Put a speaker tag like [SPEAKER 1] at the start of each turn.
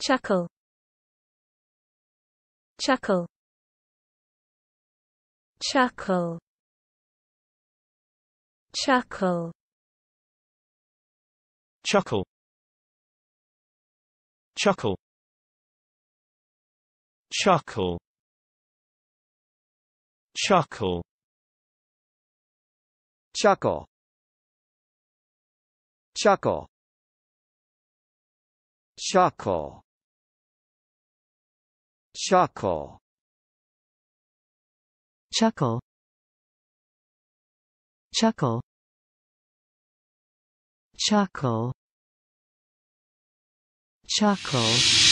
[SPEAKER 1] Chuckle Chuckle Chuckle Chuckle Chuckle Chuckle Chuckle Chuckle Chuckle Chuckle Chuckle Chuckle Chuckle Chuckle Chuckle Chuckle